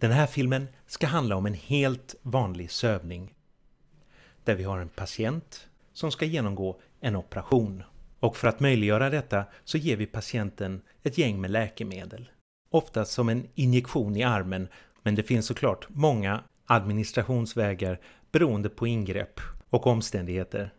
Den här filmen ska handla om en helt vanlig sövning. Där vi har en patient som ska genomgå en operation. Och för att möjliggöra detta så ger vi patienten ett gäng med läkemedel. Ofta som en injektion i armen men det finns såklart många administrationsvägar beroende på ingrepp och omständigheter.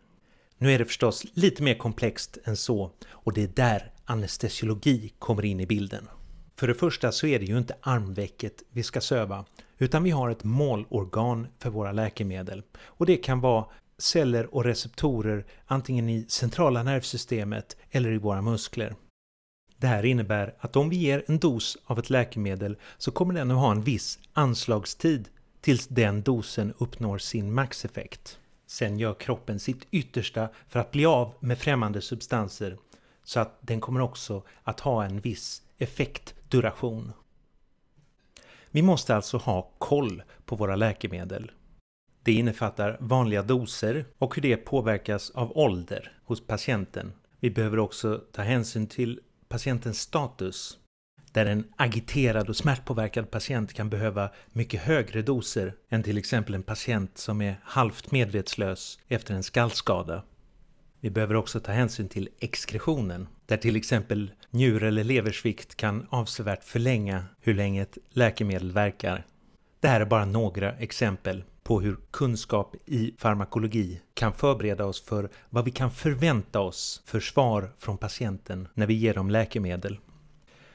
Nu är det förstås lite mer komplext än så och det är där anestesiologi kommer in i bilden. För det första så är det ju inte armvecket vi ska söva utan vi har ett målorgan för våra läkemedel och det kan vara celler och receptorer antingen i centrala nervsystemet eller i våra muskler. Det här innebär att om vi ger en dos av ett läkemedel så kommer den att ha en viss anslagstid tills den dosen uppnår sin maxeffekt. Sen gör kroppen sitt yttersta för att bli av med främmande substanser så att den kommer också att ha en viss effektduration. Vi måste alltså ha koll på våra läkemedel. Det innefattar vanliga doser och hur det påverkas av ålder hos patienten. Vi behöver också ta hänsyn till patientens status där en agiterad och smärtpåverkad patient kan behöva mycket högre doser än till exempel en patient som är halvt medvetslös efter en skallskada. Vi behöver också ta hänsyn till exkretionen, där till exempel njur eller leversvikt kan avsevärt förlänga hur länge ett läkemedel verkar. Det här är bara några exempel på hur kunskap i farmakologi kan förbereda oss för vad vi kan förvänta oss för svar från patienten när vi ger dem läkemedel.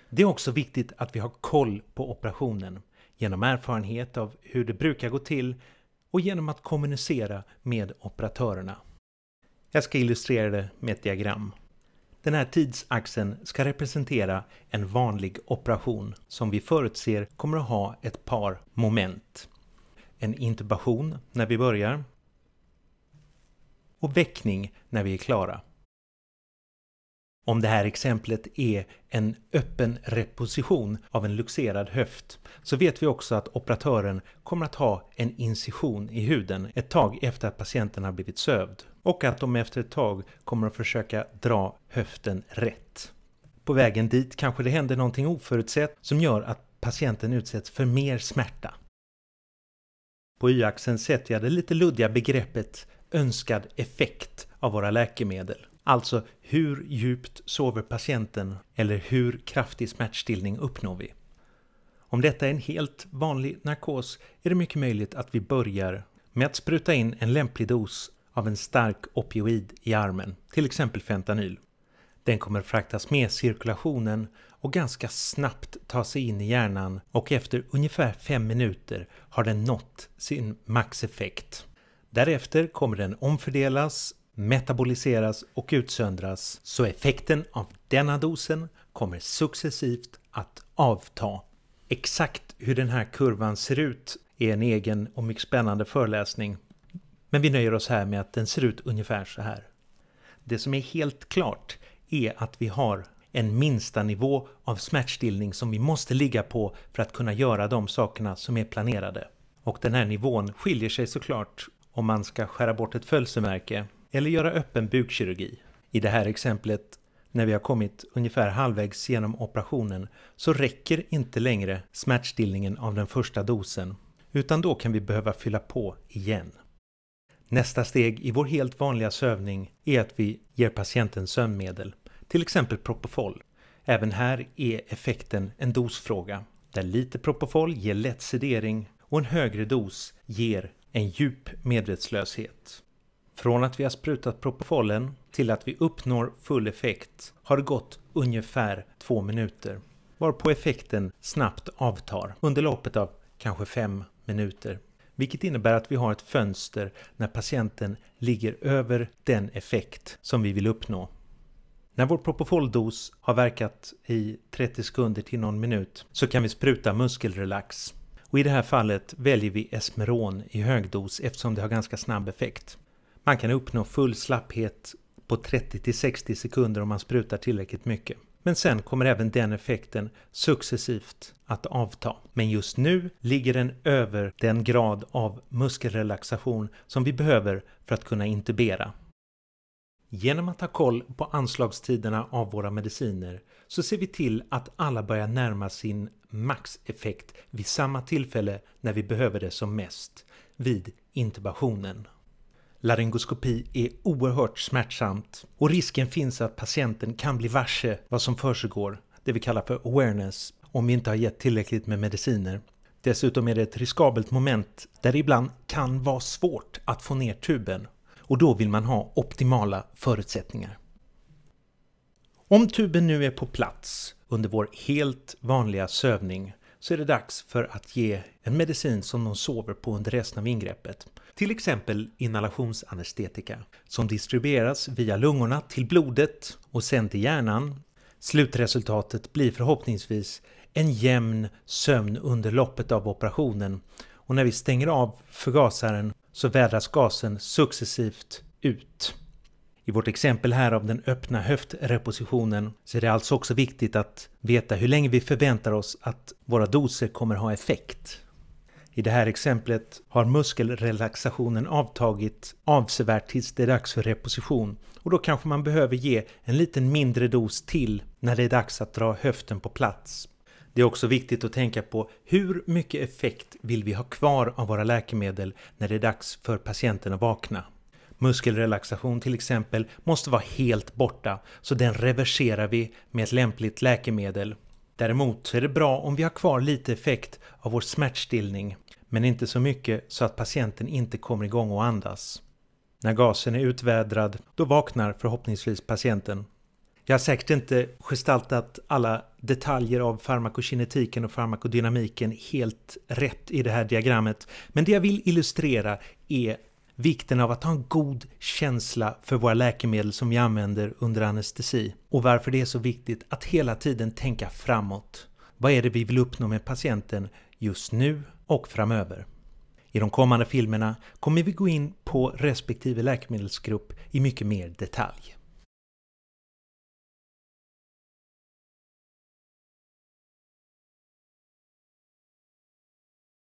Det är också viktigt att vi har koll på operationen genom erfarenhet av hur det brukar gå till och genom att kommunicera med operatörerna. Jag ska illustrera det med ett diagram. Den här tidsaxeln ska representera en vanlig operation som vi förutser kommer att ha ett par moment. En intubation när vi börjar och väckning när vi är klara. Om det här exemplet är en öppen reposition av en luxerad höft så vet vi också att operatören kommer att ha en incision i huden ett tag efter att patienten har blivit sövd och att de efter ett tag kommer att försöka dra höften rätt. På vägen dit kanske det händer någonting oförutsett som gör att patienten utsätts för mer smärta. På y-axeln sätter jag det lite luddiga begreppet önskad effekt av våra läkemedel. Alltså, hur djupt sover patienten eller hur kraftig smärtstillning uppnår vi? Om detta är en helt vanlig narkos är det mycket möjligt att vi börjar med att spruta in en lämplig dos av en stark opioid i armen, till exempel fentanyl. Den kommer fraktas med cirkulationen och ganska snabbt ta sig in i hjärnan och efter ungefär 5 minuter har den nått sin maxeffekt. Därefter kommer den omfördelas metaboliseras och utsöndras så effekten av denna dosen kommer successivt att avta. Exakt hur den här kurvan ser ut är en egen och mycket spännande föreläsning. Men vi nöjer oss här med att den ser ut ungefär så här. Det som är helt klart är att vi har en minsta nivå av smärtstillning som vi måste ligga på för att kunna göra de sakerna som är planerade. Och den här nivån skiljer sig såklart om man ska skära bort ett födelsemärke eller göra öppen bukkirurgi. I det här exemplet, när vi har kommit ungefär halvvägs genom operationen, så räcker inte längre smärtstillningen av den första dosen, utan då kan vi behöva fylla på igen. Nästa steg i vår helt vanliga sövning är att vi ger patienten sömnmedel, till exempel Propofol. Även här är effekten en dosfråga, där lite Propofol ger lätt sedering och en högre dos ger en djup medvetslöshet. Från att vi har sprutat propofolen till att vi uppnår full effekt har det gått ungefär två minuter, varpå effekten snabbt avtar under loppet av kanske fem minuter. Vilket innebär att vi har ett fönster när patienten ligger över den effekt som vi vill uppnå. När vår propofoldos har verkat i 30 sekunder till någon minut så kan vi spruta muskelrelax. Och i det här fallet väljer vi Esmeron i hög dos eftersom det har ganska snabb effekt. Man kan uppnå full slapphet på 30-60 sekunder om man sprutar tillräckligt mycket. Men sen kommer även den effekten successivt att avta. Men just nu ligger den över den grad av muskelrelaxation som vi behöver för att kunna intubera. Genom att ha koll på anslagstiderna av våra mediciner så ser vi till att alla börjar närma sin maxeffekt vid samma tillfälle när vi behöver det som mest, vid intubationen. Laryngoskopi är oerhört smärtsamt och risken finns att patienten kan bli varse vad som försiggår, det vi kallar för awareness, om vi inte har gett tillräckligt med mediciner. Dessutom är det ett riskabelt moment där det ibland kan vara svårt att få ner tuben och då vill man ha optimala förutsättningar. Om tuben nu är på plats under vår helt vanliga sövning så är det dags för att ge en medicin som de sover på under resten av ingreppet till exempel inhalationsanestetika, som distribueras via lungorna till blodet och sen till hjärnan. Slutresultatet blir förhoppningsvis en jämn sömn under loppet av operationen och när vi stänger av förgasaren så vädras gasen successivt ut. I vårt exempel här av den öppna höftrepositionen så är det alltså också viktigt att veta hur länge vi förväntar oss att våra doser kommer ha effekt. I det här exemplet har muskelrelaxationen avtagit avsevärt tills det är dags för reposition och då kanske man behöver ge en liten mindre dos till när det är dags att dra höften på plats. Det är också viktigt att tänka på hur mycket effekt vill vi ha kvar av våra läkemedel när det är dags för patienten att vakna. Muskelrelaxation till exempel måste vara helt borta så den reverserar vi med ett lämpligt läkemedel. Däremot är det bra om vi har kvar lite effekt av vår smärtstillning men inte så mycket så att patienten inte kommer igång och andas. När gasen är utvädrad, då vaknar förhoppningsvis patienten. Jag har säkert inte gestaltat alla detaljer av farmakokinetiken och farmakodynamiken helt rätt i det här diagrammet, men det jag vill illustrera är vikten av att ha en god känsla för våra läkemedel som vi använder under anestesi och varför det är så viktigt att hela tiden tänka framåt. Vad är det vi vill uppnå med patienten just nu och framöver. I de kommande filmerna kommer vi gå in på respektive läkemedelsgrupp i mycket mer detalj.